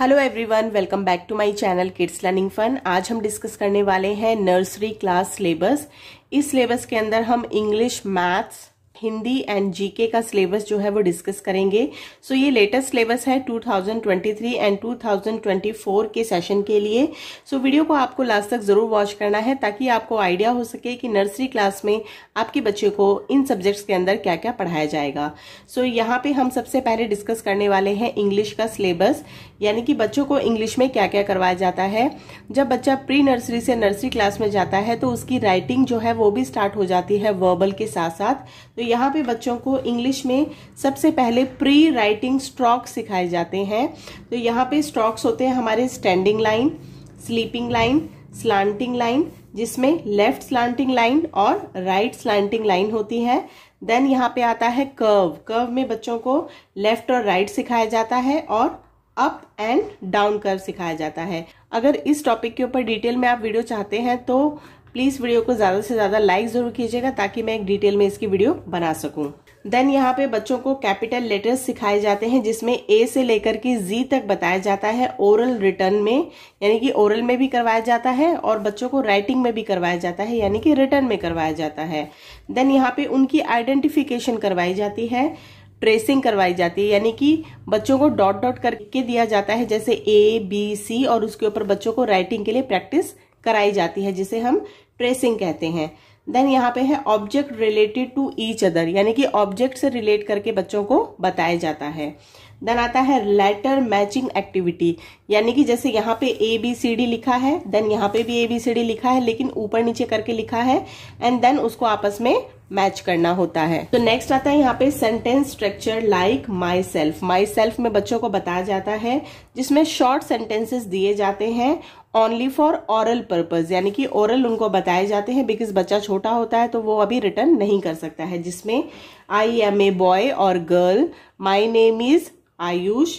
Hello everyone welcome back to my channel kids learning fun आज हम discuss करने वाले हैं नर्सरी क्लास सिलेबस इस सिलेबस के अंदर हम English maths Hindi and GK का सिलेबस जो है वो डिस्कस करेंगे सो so, ये लेटेस्ट सिलेबस है 2023 एंड 2024 के सेशन के लिए सो so, वीडियो को आपको लास्ट तक ज़रूर वॉच करना है ताकि आपको आइडिया हो सके कि नर्सरी क्लास में आपके बच्चे को इन सब्जेक्ट्स के अंदर क्या क्या पढ़ाया जाएगा सो so, यहाँ पे हम सबसे पहले डिस्कस करने वाले हैं इंग्लिश का सिलेबस यानी कि बच्चों को इंग्लिश में क्या क्या करवाया जाता है जब बच्चा प्री नर्सरी से नर्सरी क्लास में जाता है तो उसकी राइटिंग जो है वो भी स्टार्ट हो जाती है वर्बल के साथ साथ तो यहाँ पे बच्चों को इंग्लिश में सबसे पहले प्री राइटिंग स्ट्रॉक सिखाए जाते हैं तो यहाँ पे स्ट्रॉक्स होते हैं हमारे standing line sleeping line slanting line जिसमें लेफ्ट स्लांटिंग लाइन और राइट स्लांटिंग लाइन होती है देन यहाँ पे आता है कर्व कर्व में बच्चों को लेफ्ट और राइट right सिखाया जाता है और अप एंड डाउन कर सिखाया जाता है अगर इस टॉपिक के ऊपर डिटेल में आप वीडियो चाहते हैं तो प्लीज़ वीडियो को ज़्यादा से ज़्यादा लाइक ज़रूर कीजिएगा ताकि मैं एक डिटेल में इसकी वीडियो बना सकूं। देन यहाँ पे बच्चों को कैपिटल लेटर्स सिखाए जाते हैं जिसमें ए से लेकर के जी तक बताया जाता है ओरल रिटर्न में यानी कि ओरल में भी करवाया जाता है और बच्चों को राइटिंग में भी करवाया जाता है यानी कि रिटर्न में करवाया जाता है देन यहाँ पे उनकी आइडेंटिफिकेशन करवाई जाती है ट्रेसिंग करवाई जाती है यानी कि बच्चों को डॉट डॉट करके दिया जाता है जैसे ए बी सी और उसके ऊपर बच्चों को राइटिंग के लिए प्रैक्टिस कराई जाती है जिसे हम ट्रेसिंग कहते हैं देन यहाँ पे है object related to each other यानी कि ऑब्जेक्ट से रिलेट करके बच्चों को बताया जाता है देन आता है लेटर मैचिंग एक्टिविटी यानी कि जैसे यहाँ पे ए बी सी डी लिखा है देन यहाँ पे भी ए बी सी डी लिखा है लेकिन ऊपर नीचे करके लिखा है एंड देन उसको आपस में मैच करना होता है तो नेक्स्ट आता है यहाँ पे sentence structure like myself myself में बच्चों को बताया जाता है जिसमें शॉर्ट सेंटेंसेस दिए जाते हैं ओनली फॉर ओरल पर्पज यानी कि ओरल उनको बताए जाते हैं बिकॉज बच्चा छोटा होता है तो वो अभी रिटर्न नहीं कर सकता है जिसमें आई एम ए बॉय और girl my name is Ayush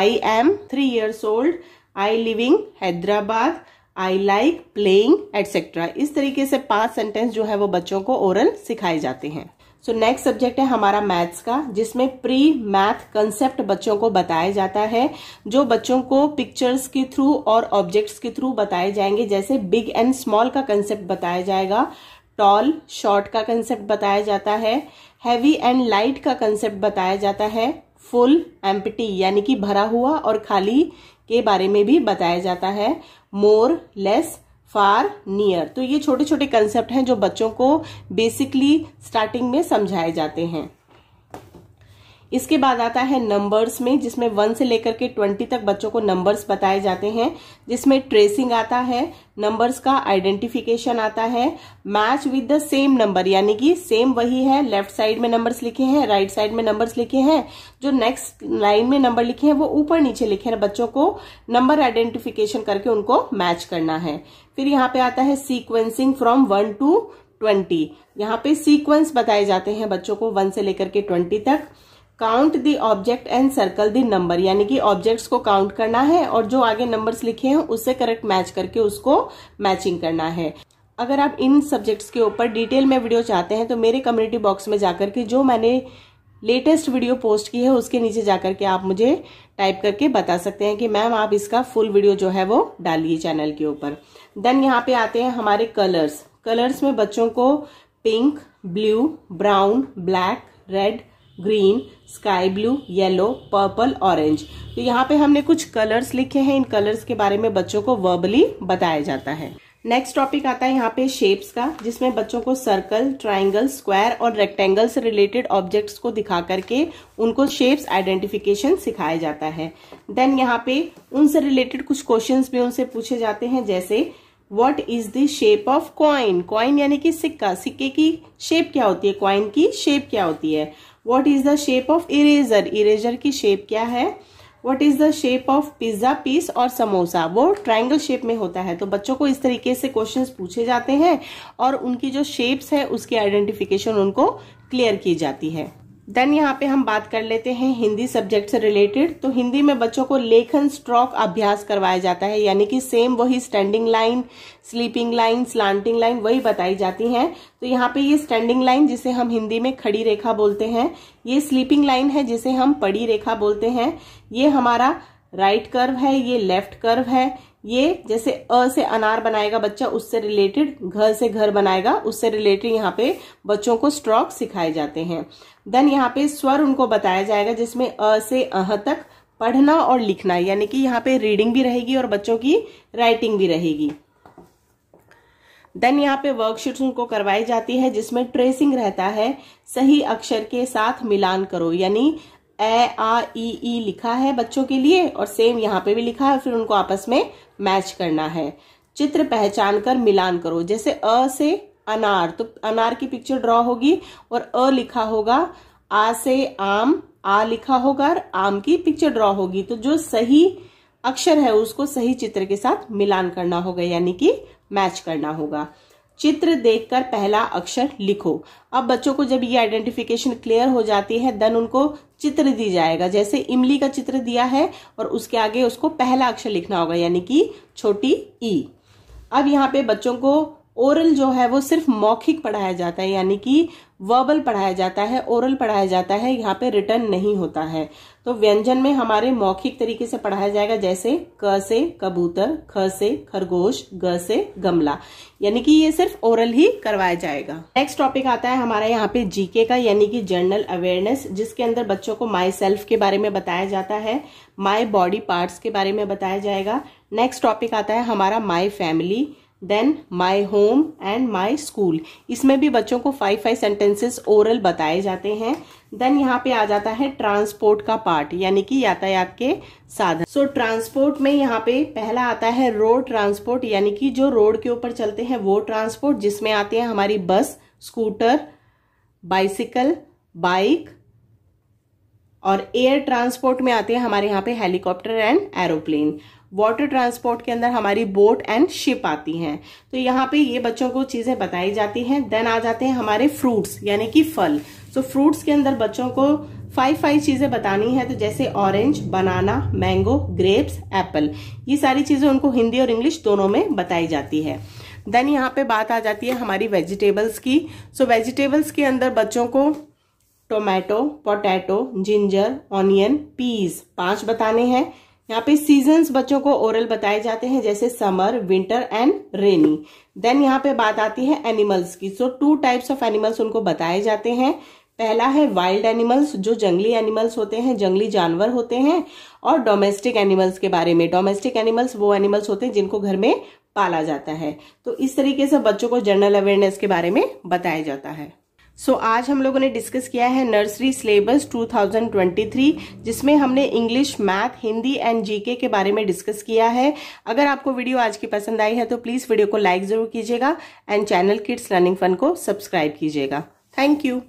I am three years old I living Hyderabad I like playing etcetera इस तरीके से पांच सेंटेंस जो है वो बच्चों को ओरल सिखाए जाते हैं सो नेक्स्ट सब्जेक्ट है हमारा मैथ्स का जिसमें प्री मैथ कंसेप्ट बच्चों को बताया जाता है जो बच्चों को पिक्चर्स के थ्रू और ऑब्जेक्ट्स के थ्रू बताए जाएंगे जैसे बिग एंड स्मॉल का कंसेप्ट बताया जाएगा टॉल शॉर्ट का कंसेप्ट बताया जाता है हैवी एंड लाइट का कंसेप्ट बताया जाता है फुल एम्पटी यानी कि भरा हुआ और खाली के बारे में भी बताया जाता है मोर लेस फार नियर तो ये छोटे छोटे कंसेप्ट हैं जो बच्चों को बेसिकली स्टार्टिंग में समझाए जाते हैं इसके बाद आता है नंबर्स में जिसमें वन से लेकर के ट्वेंटी तक बच्चों को नंबर्स बताए जाते हैं जिसमें ट्रेसिंग आता है नंबर्स का आइडेंटिफिकेशन आता है match with the same number यानी कि सेम वही है लेफ्ट साइड में नंबर्स लिखे हैं राइट साइड में नंबर्स लिखे हैं जो नेक्स्ट लाइन में नंबर लिखे हैं वो ऊपर नीचे लिखे हैं बच्चों को नंबर आइडेंटिफिकेशन करके उनको मैच करना है फिर यहाँ पे आता है sequencing from one to twenty यहाँ पे सीक्वेंस बताए जाते हैं बच्चों को वन से लेकर के ट्वेंटी तक count the object and circle the number यानी कि ऑब्जेक्ट्स को काउंट करना है और जो आगे नंबर्स लिखे हैं उससे करेक्ट मैच करके उसको मैचिंग करना है अगर आप इन सब्जेक्ट्स के ऊपर डिटेल में वीडियो चाहते हैं तो मेरे कम्युनिटी बॉक्स में जाकर के जो मैंने लेटेस्ट वीडियो पोस्ट की है उसके नीचे जाकर के आप मुझे टाइप करके बता सकते हैं कि मैम आप इसका फुल वीडियो जो है वो डालिए चैनल के ऊपर देन यहाँ पे आते हैं हमारे कलर्स कलर्स में बच्चों को pink blue brown black red green sky blue yellow purple orange तो यहाँ पे हमने कुछ कलर्स लिखे हैं इन कलर्स के बारे में बच्चों को वर्बली बताया जाता है नेक्स्ट टॉपिक आता है यहाँ पे शेप्स का जिसमें बच्चों को सर्कल ट्राइंगल स्क्वायर और रेक्टेंगल से रिलेटेड ऑब्जेक्ट्स को दिखा करके उनको शेप्स आइडेंटिफिकेशन सिखाया जाता है देन यहाँ पे उनसे रिलेटेड कुछ क्वेश्चंस भी उनसे पूछे जाते हैं जैसे what is the shape of coin coin यानी कि सिक्का सिक्के की शेप क्या होती है कॉइन की शेप क्या होती है what is the shape of eraser eraser की शेप क्या है what is the shape of pizza piece और समोसा वो ट्राइंगल शेप में होता है तो बच्चों को इस तरीके से क्वेश्चन पूछे जाते हैं और उनकी जो शेप्स है उसकी आइडेंटिफिकेशन उनको क्लियर की जाती है देन यहाँ पे हम बात कर लेते हैं हिंदी सब्जेक्ट से रिलेटेड तो हिंदी में बच्चों को लेखन स्ट्रोक अभ्यास करवाया जाता है यानी कि सेम वही standing line sleeping line slanting line वही बताई जाती हैं तो यहाँ पे ये स्टैंडिंग लाइन जिसे हम हिंदी में खड़ी रेखा बोलते हैं ये स्लीपिंग लाइन है जिसे हम पड़ी रेखा बोलते हैं ये हमारा राइट right कर्व है ये लेफ्ट कर्व है ये जैसे अ से अनार बनाएगा बच्चा उससे रिलेटेड घर से घर बनाएगा उससे रिलेटेड यहाँ पे बच्चों को स्ट्रोक सिखाए जाते हैं देन यहाँ पे स्वर उनको बताया जाएगा जिसमें अ से अह तक पढ़ना और लिखना यानी कि यहाँ पे रीडिंग भी रहेगी और बच्चों की राइटिंग भी रहेगी देन यहाँ पे वर्कशीट उनको करवाई जाती है जिसमें ट्रेसिंग रहता है सही अक्षर के साथ मिलान करो यानी ए आ ई ई लिखा है बच्चों के लिए और सेम यहाँ पे भी लिखा है फिर उनको आपस में मैच करना है चित्र पहचान कर मिलान करो जैसे अ से अनार तो अनार की पिक्चर ड्रॉ होगी और अ लिखा होगा आ से आम आ लिखा होगा और आम की पिक्चर ड्रॉ होगी तो जो सही अक्षर है उसको सही चित्र के साथ मिलान करना होगा यानी कि मैच करना होगा चित्र देखकर पहला अक्षर लिखो अब बच्चों को जब ये आइडेंटिफिकेशन क्लियर हो जाती है देन उनको चित्र दी जाएगा जैसे इमली का चित्र दिया है और उसके आगे उसको पहला अक्षर लिखना होगा यानी कि छोटी ई अब यहाँ पे बच्चों को ओरल जो है वो सिर्फ मौखिक पढ़ाया जाता है यानी कि वर्बल पढ़ाया जाता है ओरल पढ़ाया जाता है यहाँ पे रिटर्न नहीं होता है तो व्यंजन में हमारे मौखिक तरीके से पढ़ाया जाएगा जैसे क से कबूतर ख से खरगोश ग से गमला यानी कि ये सिर्फ ओरल ही करवाया जाएगा नेक्स्ट टॉपिक आता है हमारा यहाँ पे जीके का यानी कि जनरल अवेयरनेस जिसके अंदर बच्चों को माई सेल्फ के बारे में बताया जाता है माई बॉडी पार्ट्स के बारे में बताया जाएगा नेक्स्ट टॉपिक आता है हमारा my family then my home and my school इसमें भी बच्चों को फाइव फाइव सेंटेंसेस ओरल बताए जाते हैं देन यहाँ पे आ जाता है ट्रांसपोर्ट का पार्ट यानी कि यातायात के साधन सो so, ट्रांसपोर्ट में यहाँ पे पहला आता है रोड ट्रांसपोर्ट यानी कि जो रोड के ऊपर चलते हैं वो ट्रांसपोर्ट जिसमें आते हैं हमारी बस स्कूटर बाइसिकल बाइक और एयर ट्रांसपोर्ट में आते हैं हमारे यहाँ पे helicopter and aeroplane water transport के अंदर हमारी बोट एंड शिप आती हैं तो यहाँ पे ये बच्चों को चीज़ें बताई जाती हैं देन आ जाते हैं हमारे फ्रूट्स यानी कि फल सो so, फ्रूट्स के अंदर बच्चों को फाइव फाइव चीज़ें बतानी है तो जैसे orange banana mango grapes apple ये सारी चीज़ें उनको हिंदी और इंग्लिश दोनों में बताई जाती है देन यहाँ पे बात आ जाती है हमारी वेजिटेबल्स की सो so, वेजिटेबल्स के अंदर बच्चों को tomato potato ginger onion peas पांच बताने हैं यहाँ पे सीजन्स बच्चों को ओरल बताए जाते हैं जैसे summer winter and rainy then यहाँ पे बात आती है एनिमल्स की so two types of animals उनको बताए जाते हैं पहला है वाइल्ड एनिमल्स जो जंगली एनिमल्स होते हैं जंगली जानवर होते हैं और डोमेस्टिक एनिमल्स के बारे में डोमेस्टिक एनिमल्स वो एनिमल्स होते हैं जिनको घर में पाला जाता है तो इस तरीके से बच्चों को जनरल अवेयरनेस के बारे में बताया जाता है सो so, आज हम लोगों ने डिस्कस किया है नर्सरी सिलेबस 2023 जिसमें हमने English math Hindi and GK के बारे में डिस्कस किया है अगर आपको वीडियो आज की पसंद आई है तो प्लीज़ वीडियो को लाइक ज़रूर कीजिएगा and channel kids learning fun को सब्सक्राइब कीजिएगा थैंक यू